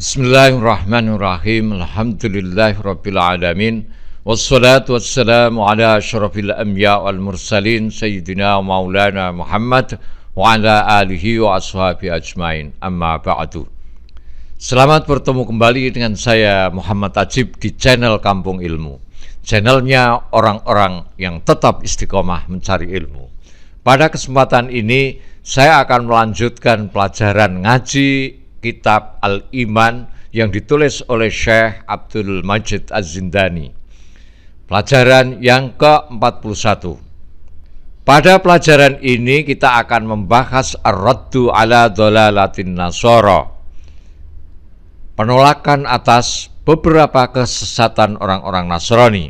Bismillahirrahmanirrahim. Alhamdulillahirrabbilalamin. Wassalatu wassalamu ala syarafil anbiya wal mursalin Sayyidina maulana Muhammad Wa ala alihi wa ashabi ajmain Amma ba'du Selamat bertemu kembali dengan saya Muhammad Ajib di channel Kampung Ilmu Channelnya orang-orang yang tetap istiqomah mencari ilmu Pada kesempatan ini saya akan melanjutkan pelajaran ngaji kitab Al-Iman yang ditulis oleh Syekh Abdul Majid Az-Zindani. Pelajaran yang ke-41. Pada pelajaran ini kita akan membahas Ar-Raddu ala Dolalatin Nasoro. Penolakan atas beberapa kesesatan orang-orang Nasrani.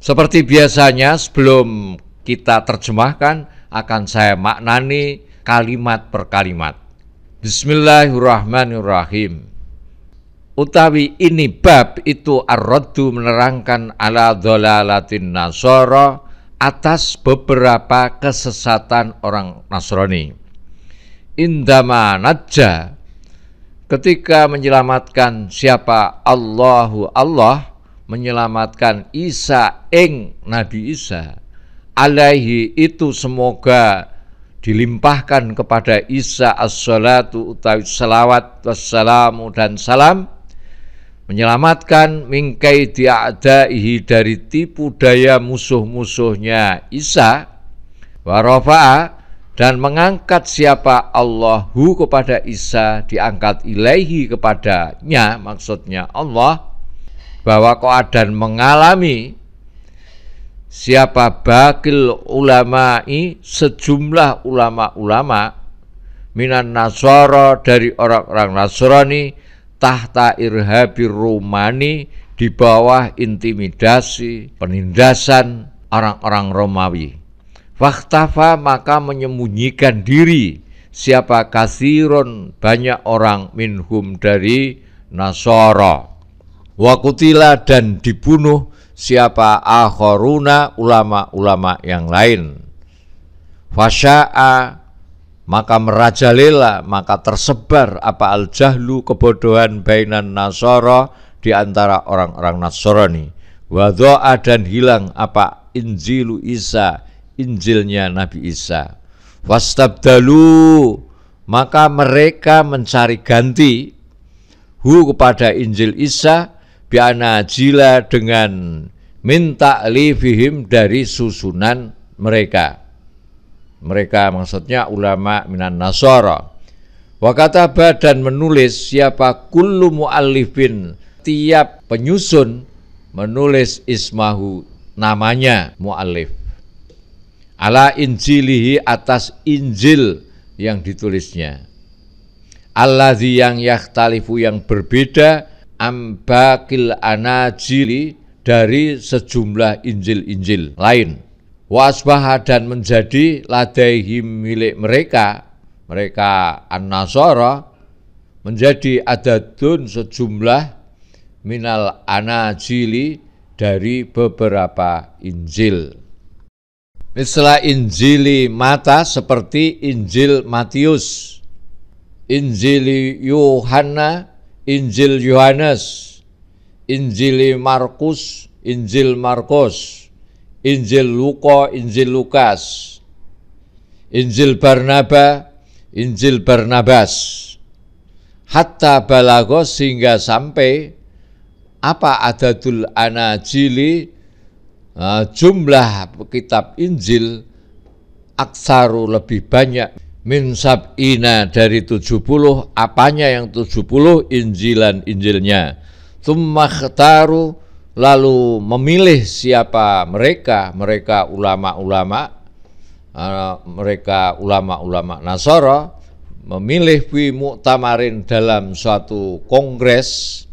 Seperti biasanya sebelum kita terjemahkan akan saya maknani kalimat per kalimat. Bismillahirrahmanirrahim. Utawi ini bab itu arrodu menerangkan ala latin nasoro atas beberapa kesesatan orang Nasrani. Indama najja ketika menyelamatkan siapa Allahu Allah menyelamatkan Isa ing Nabi Isa alaihi itu semoga dilimpahkan kepada Isa as-salatu utawi salawat wassalamu dan salam menyelamatkan mingkai diadaihi dari tipu daya musuh-musuhnya Isa warofa'a dan mengangkat siapa Allahu kepada Isa diangkat ilaihi kepadanya maksudnya Allah bahwa kau koadan mengalami siapa bakil ulama'i sejumlah ulama-ulama minan nasoro dari orang-orang nasrani tahta irhabi romani di bawah intimidasi penindasan orang-orang Romawi faktafa maka menyembunyikan diri siapa kasiron banyak orang minhum dari nasoro wakutila dan dibunuh siapa akhoruna ulama-ulama yang lain. Fasya'a maka merajalela, maka tersebar apa al-jahlu kebodohan bainan nasoro di antara orang-orang Nasrani. Wadho'a dan hilang apa Injilu Isa, Injilnya Nabi Isa. Wastabdalu maka mereka mencari ganti hu kepada Injil Isa bianajila dengan minta lifihim dari susunan mereka. Mereka maksudnya ulama minan nasara. Wakataba dan menulis siapa kullu mu'allifin tiap penyusun menulis ismahu namanya mu'allif. Ala injilihi atas injil yang ditulisnya. Allah yang yahtalifu yang berbeda ambakil anajili dari sejumlah injil-injil lain. Wasbah dan menjadi ladaihim milik mereka, mereka an-nasara, menjadi adadun sejumlah minal anajili dari beberapa injil. misalnya injili mata seperti injil Matius, injili Yohanna. Injil Yohanes, Injil Markus, Injil Markus, Injil Luka, Injil Lukas, Injil Barnaba, Injil Barnabas. Hatta balago sehingga sampai apa Adatul anajili eh, jumlah kitab Injil aksaru lebih banyak min sab'ina dari tujuh puluh, apanya yang tujuh puluh injilan injilnya thumma khtaru lalu memilih siapa mereka mereka ulama-ulama eh, mereka ulama-ulama Nasara memilih fi muktamarin dalam suatu kongres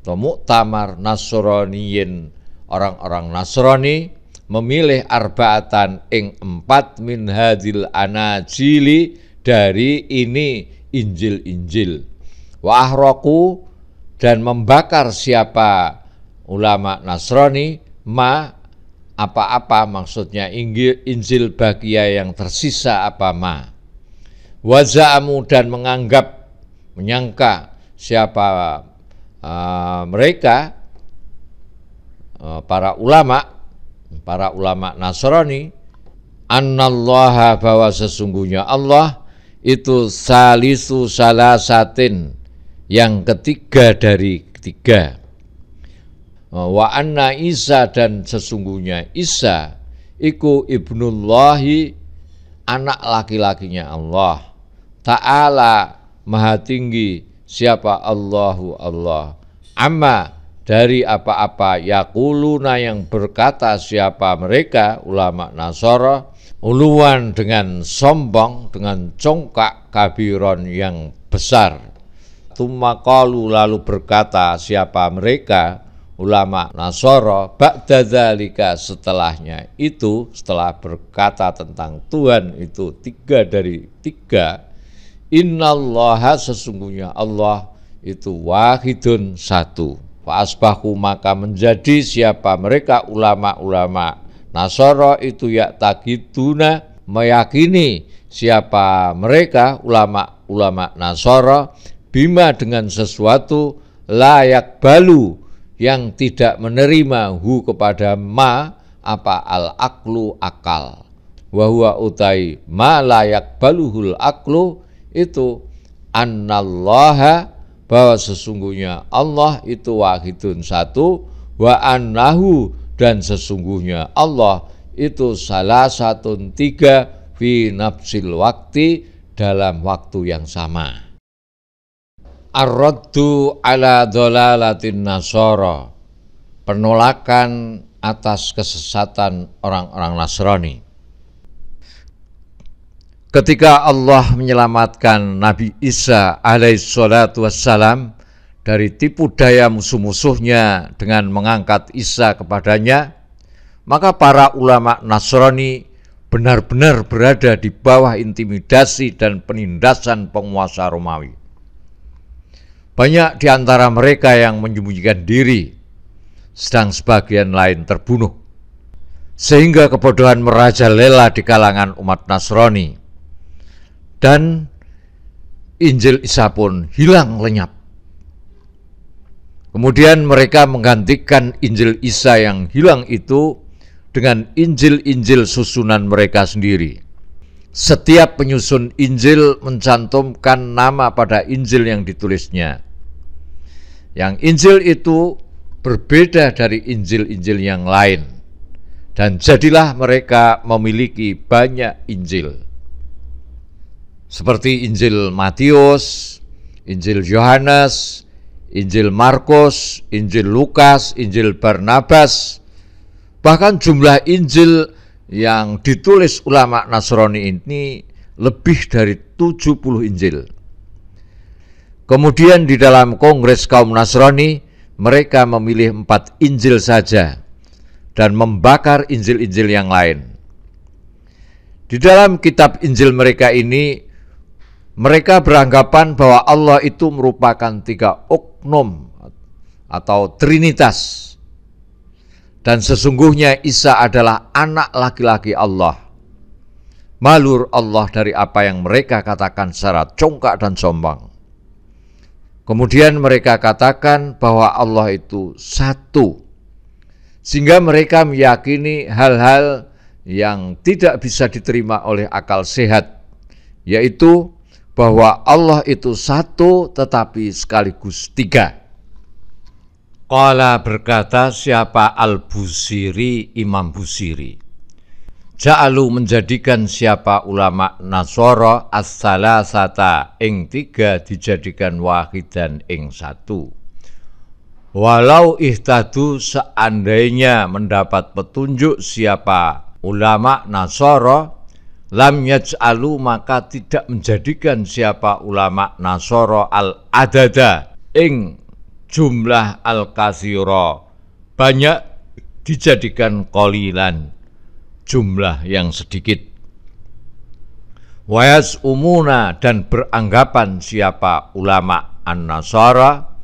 atau muktamar Nasroniyin orang-orang Nasrani memilih arba'atan ing empat min hadil anajili dari ini Injil-Injil. Wa dan membakar siapa ulama Nasrani ma apa-apa maksudnya Injil, Injil bagia yang tersisa apa ma. Wazamu dan menganggap menyangka siapa uh, mereka uh, para ulama para ulama Nasrani annallaha bahwa sesungguhnya Allah itu salisu salasatin yang ketiga dari tiga wa anna Isa dan sesungguhnya Isa iku ibnullahi anak laki-lakinya Allah ta'ala maha tinggi siapa Allahu Allah amma dari apa-apa yakuluna yang berkata siapa mereka ulama Nasoro uluan dengan sombong dengan congkak kabiron yang besar Tumakalu lalu berkata siapa mereka ulama Nasoro bakdadalika setelahnya itu setelah berkata tentang Tuhan itu tiga dari tiga Innallaha sesungguhnya Allah itu wahidun satu Fa maka menjadi siapa mereka ulama-ulama Nasoro itu yak takiduna meyakini siapa mereka ulama-ulama Nasoro bima dengan sesuatu layak balu yang tidak menerima hu kepada ma apa al aklu akal wahwa utai ma layak baluhul aklu itu annallaha bahwa sesungguhnya Allah itu wahidun satu wa annahu dan sesungguhnya Allah itu salah satu tiga fi nafsil wakti dalam waktu yang sama. Ar-raddu ala latin nasoro Penolakan atas kesesatan orang-orang Nasrani ketika Allah menyelamatkan Nabi Isa alaihissalatu wassalam dari tipu daya musuh-musuhnya dengan mengangkat Isa kepadanya, maka para ulama Nasrani benar-benar berada di bawah intimidasi dan penindasan penguasa Romawi. Banyak di antara mereka yang menyembunyikan diri, sedang sebagian lain terbunuh. Sehingga kebodohan merajalela di kalangan umat Nasrani dan Injil Isa pun hilang lenyap. Kemudian mereka menggantikan Injil Isa yang hilang itu dengan Injil-Injil susunan mereka sendiri. Setiap penyusun Injil mencantumkan nama pada Injil yang ditulisnya. Yang Injil itu berbeda dari Injil-Injil yang lain. Dan jadilah mereka memiliki banyak Injil seperti Injil Matius, Injil Yohanes, Injil Markus, Injil Lukas, Injil Barnabas, bahkan jumlah Injil yang ditulis ulama Nasrani ini lebih dari 70 Injil. Kemudian di dalam Kongres Kaum Nasrani, mereka memilih empat Injil saja dan membakar Injil-Injil yang lain. Di dalam kitab Injil mereka ini mereka beranggapan bahwa Allah itu merupakan tiga oknum atau trinitas. Dan sesungguhnya Isa adalah anak laki-laki Allah. Malur Allah dari apa yang mereka katakan secara congkak dan sombong. Kemudian mereka katakan bahwa Allah itu satu. Sehingga mereka meyakini hal-hal yang tidak bisa diterima oleh akal sehat, yaitu bahwa Allah itu satu tetapi sekaligus tiga. Kala berkata siapa Al-Busiri, Imam Busiri. Ja'alu menjadikan siapa ulama Nasoro as-salah sata ing tiga dijadikan wahid dan ing satu. Walau ihtadu seandainya mendapat petunjuk siapa ulama Nasoro lam yaj'alu maka tidak menjadikan siapa ulama Nasoro al-adada ing jumlah al-kasiro banyak dijadikan kolilan jumlah yang sedikit Wayas umuna dan beranggapan siapa ulama an-nasara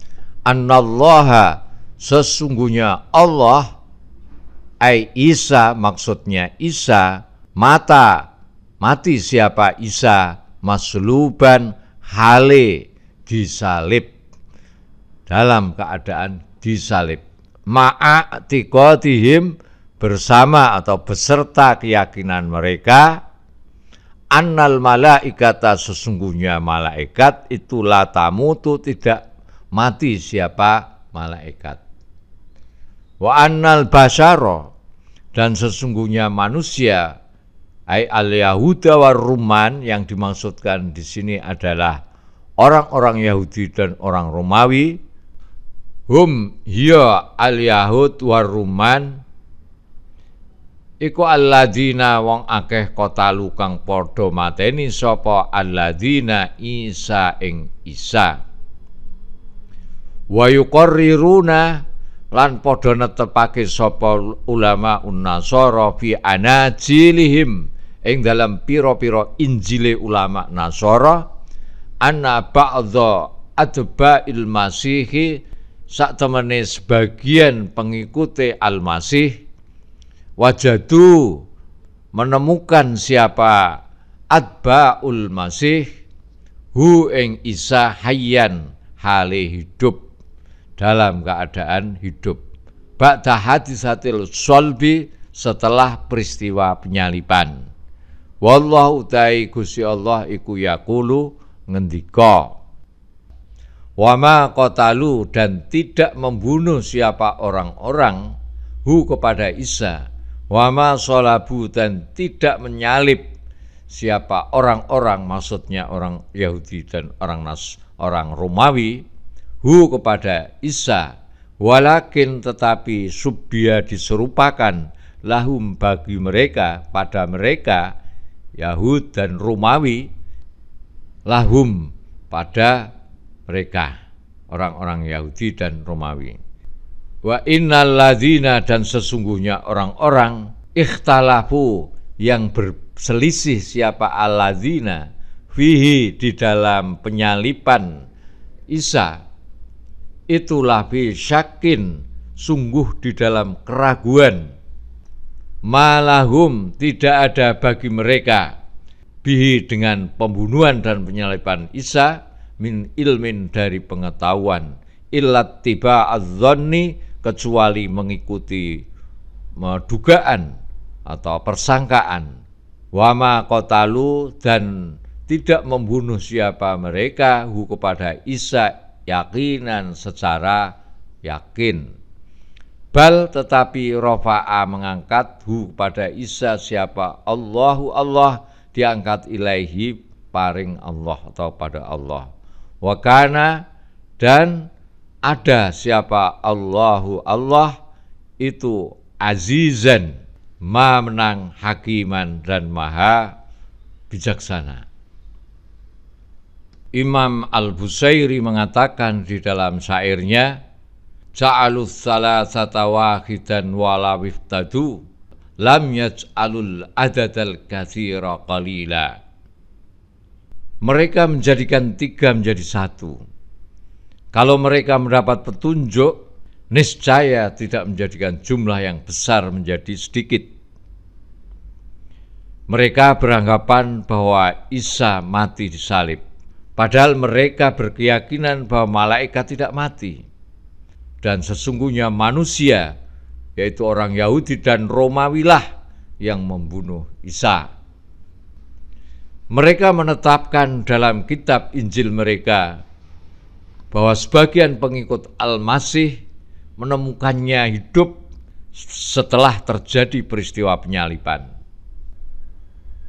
annallaha sesungguhnya Allah ai Isa maksudnya Isa mata mati siapa Isa masluban hale disalib dalam keadaan disalib ma'atikotihim bersama atau beserta keyakinan mereka annal malaikata sesungguhnya malaikat itulah tamu tu tidak mati siapa malaikat wa annal basaro dan sesungguhnya manusia Hai al-Yahuda war-Ruman yang dimaksudkan di sini adalah orang-orang Yahudi dan orang Romawi. Hum hiya al-Yahud war-Ruman iku alladzina wong akeh kota lukang Pordo mateni sopo alladzina Isa ing Isa wa lan podo netepake sopo ulama unnasoro fi anajilihim ing dalam piro-piro Injile ulama nasoro anna ba'dha adba'il masihi sak temene sebagian pengikuti al-masih wajadu menemukan siapa adba'ul masih hu ing isa hayyan hale hidup dalam keadaan hidup ba'da hadisatil solbi setelah peristiwa penyalipan Wallahu ta'i Gusti Allah iku yakulu ngendika. Wama kotalu dan tidak membunuh siapa orang-orang hu kepada Isa. Wama solabu dan tidak menyalib siapa orang-orang maksudnya orang Yahudi dan orang Nas orang Romawi hu kepada Isa. Walakin tetapi subya diserupakan lahum bagi mereka pada mereka Yahud dan Romawi lahum pada mereka orang-orang Yahudi dan Romawi. Wa innal ladzina dan sesungguhnya orang-orang ikhtalafu yang berselisih siapa alladzina fihi di dalam penyalipan Isa itulah fi syakin sungguh di dalam keraguan malahum tidak ada bagi mereka bihi dengan pembunuhan dan penyalipan Isa min ilmin dari pengetahuan illat tiba adzonni kecuali mengikuti dugaan atau persangkaan wama kotalu dan tidak membunuh siapa mereka hukum pada Isa yakinan secara yakin. Bal tetapi rofa'a mengangkat hu pada Isa siapa Allahu Allah diangkat ilaihi paring Allah atau pada Allah. Wakana dan ada siapa Allahu Allah itu azizan ma menang hakiman dan maha bijaksana. Imam Al-Busairi mengatakan di dalam syairnya, ja'alus salasata wahidan wala wiftadu lam yaj'alul adadal kathira qalila mereka menjadikan tiga menjadi satu. Kalau mereka mendapat petunjuk, niscaya tidak menjadikan jumlah yang besar menjadi sedikit. Mereka beranggapan bahwa Isa mati di salib, padahal mereka berkeyakinan bahwa malaikat tidak mati. Dan sesungguhnya manusia, yaitu orang Yahudi dan Romawi lah yang membunuh Isa. Mereka menetapkan dalam kitab Injil mereka bahwa sebagian pengikut Al-Masih menemukannya hidup setelah terjadi peristiwa penyaliban.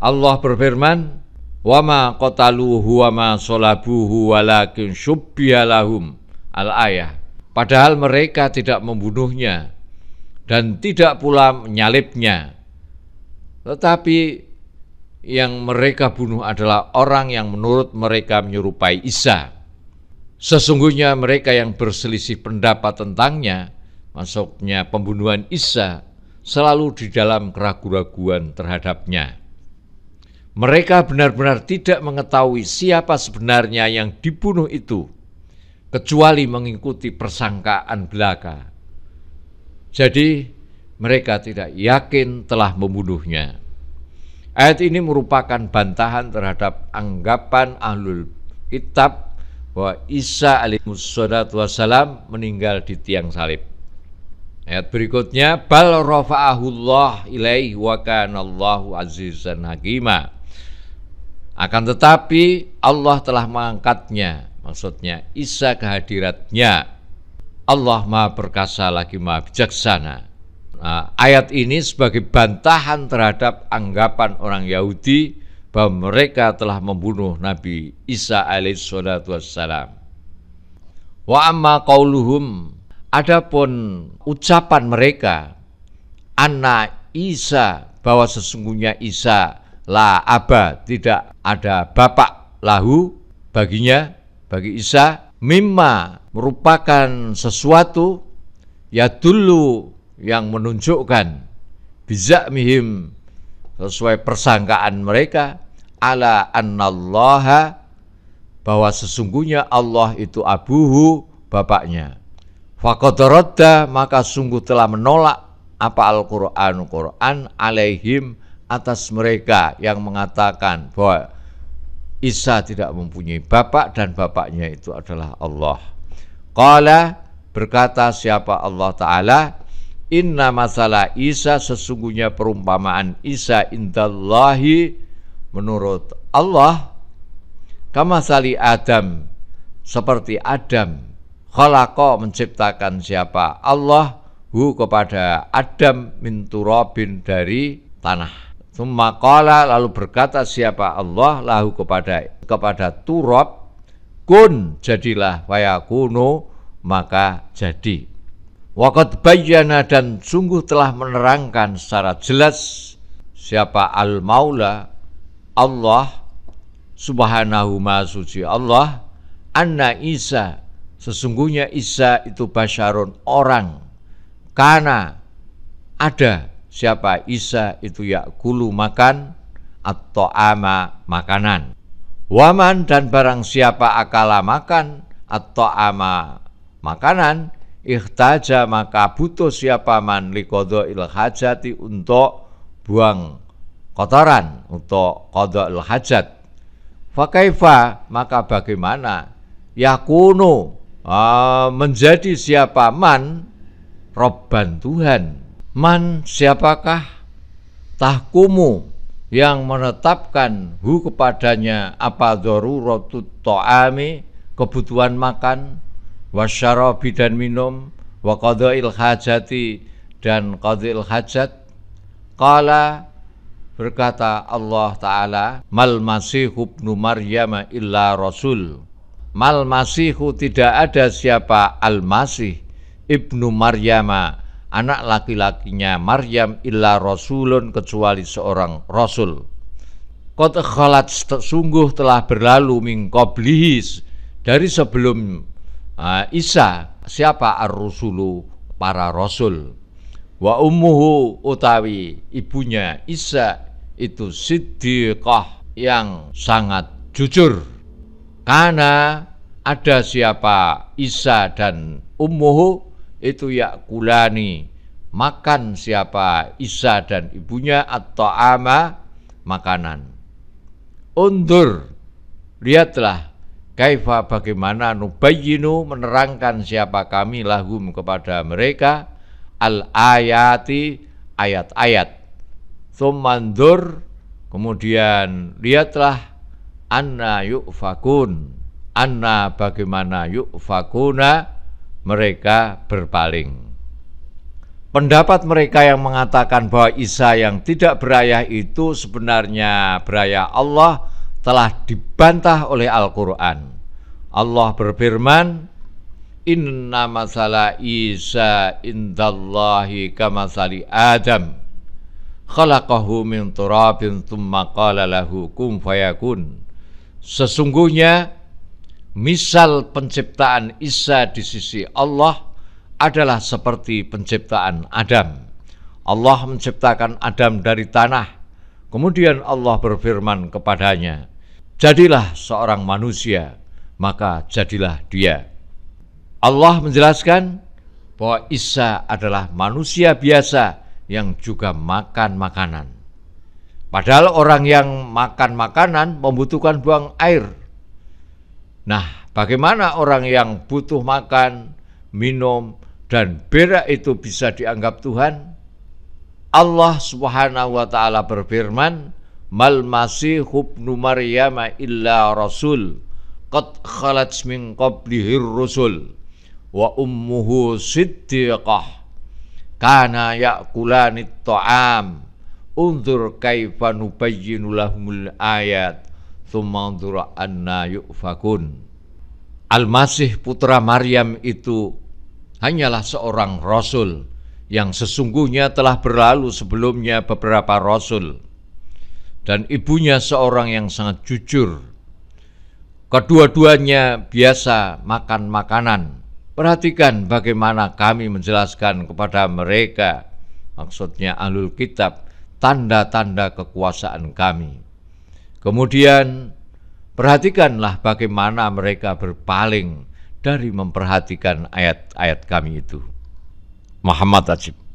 Allah berfirman, "Wama qataluhu wama solabuhu walakin syubbiha lahum." Al-ayah. Padahal mereka tidak membunuhnya dan tidak pula menyalibnya. Tetapi yang mereka bunuh adalah orang yang menurut mereka menyerupai Isa. Sesungguhnya mereka yang berselisih pendapat tentangnya, masuknya pembunuhan Isa, selalu di dalam keraguan keraguan terhadapnya. Mereka benar-benar tidak mengetahui siapa sebenarnya yang dibunuh itu kecuali mengikuti persangkaan belaka. Jadi mereka tidak yakin telah membunuhnya. Ayat ini merupakan bantahan terhadap anggapan ahlul kitab bahwa Isa alaihi wassalam meninggal di tiang salib. Ayat berikutnya bal rafa'ahullah ilaih wa kanallahu azizan hakima. Akan tetapi Allah telah mengangkatnya maksudnya Isa kehadiratnya Allah Maha Perkasa lagi Maha Bijaksana. Nah, ayat ini sebagai bantahan terhadap anggapan orang Yahudi bahwa mereka telah membunuh Nabi Isa alaihissalatu wassalam. Wa amma qauluhum adapun ucapan mereka anak Isa bahwa sesungguhnya Isa la aba tidak ada bapak lahu baginya bagi Isa mimma merupakan sesuatu ya dulu yang menunjukkan bijak mihim sesuai persangkaan mereka ala annallaha bahwa sesungguhnya Allah itu abuhu bapaknya. Fakodorodda maka sungguh telah menolak apa Al-Quran al Quran alaihim atas mereka yang mengatakan bahwa Isa tidak mempunyai bapak dan bapaknya itu adalah Allah. Qala berkata siapa Allah Ta'ala, Inna masalah Isa sesungguhnya perumpamaan Isa indallahi menurut Allah Kamasali Adam seperti Adam Kholako menciptakan siapa Allah hu kepada Adam mintu Robin dari tanah Sumakala lalu berkata siapa Allah lahu kepada kepada turab kun jadilah wayakuno maka jadi. Wakat bayana dan sungguh telah menerangkan secara jelas siapa al maula Allah subhanahu ma suci Allah anna Isa sesungguhnya Isa itu basyarun orang karena ada siapa Isa itu ya yakulu makan atau ama makanan. Waman dan barang siapa akala makan atau ama makanan, ikhtaja maka butuh siapa man likodo ilhajati untuk buang kotoran, untuk kodo ilhajat. Fakaifa maka bagaimana yakuno ah, menjadi siapa man robban Tuhan Man siapakah tahkumu yang menetapkan hu kepadanya apa daruratu ta'ami kebutuhan makan wasyarabi dan minum wa qadail hajati dan qadil hajat kala berkata Allah taala mal masihu ibnu maryam illa rasul mal masihu tidak ada siapa al masih ibnu maryama anak laki-lakinya Maryam illa rasulun kecuali seorang rasul. Kot khalat sungguh telah berlalu min qablihis dari sebelum uh, Isa siapa ar-rusulu para rasul. Wa ummuhu utawi ibunya Isa itu siddiqah yang sangat jujur. Karena ada siapa Isa dan ummuhu itu ya yakulani makan siapa Isa dan ibunya atau ama makanan. Undur lihatlah kaifa bagaimana nubayyinu menerangkan siapa kami lahum kepada mereka al ayati ayat-ayat. Thumandur kemudian lihatlah anna yu'fakun, anna bagaimana vakuna mereka berpaling. Pendapat mereka yang mengatakan bahwa Isa yang tidak berayah itu sebenarnya berayah Allah telah dibantah oleh Al-Quran. Allah berfirman, Inna masalah Isa indallahi kamasali Adam khalaqahu min turabin thumma qala lahu kun fayakun. Sesungguhnya misal penciptaan Isa di sisi Allah adalah seperti penciptaan Adam. Allah menciptakan Adam dari tanah, kemudian Allah berfirman kepadanya, "Jadilah seorang manusia, maka jadilah dia." Allah menjelaskan bahwa Isa adalah manusia biasa yang juga makan makanan. Padahal orang yang makan makanan membutuhkan buang air Nah, bagaimana orang yang butuh makan, minum, dan berak itu bisa dianggap Tuhan? Allah Subhanahu wa taala berfirman, "Mal masih ibnu Maryam illa rasul qad khalat min qablihi rusul wa ummuhu siddiqah kana ya'kulani ta'am unzur kaifa nubayyinu lahumul ayat thumma anna yu'fakun Al-Masih putra Maryam itu hanyalah seorang rasul yang sesungguhnya telah berlalu sebelumnya beberapa rasul dan ibunya seorang yang sangat jujur. Kedua-duanya biasa makan makanan. Perhatikan bagaimana kami menjelaskan kepada mereka, maksudnya alul kitab, tanda-tanda kekuasaan kami. Kemudian perhatikanlah bagaimana mereka berpaling dari memperhatikan ayat-ayat kami itu. Muhammad Ajib.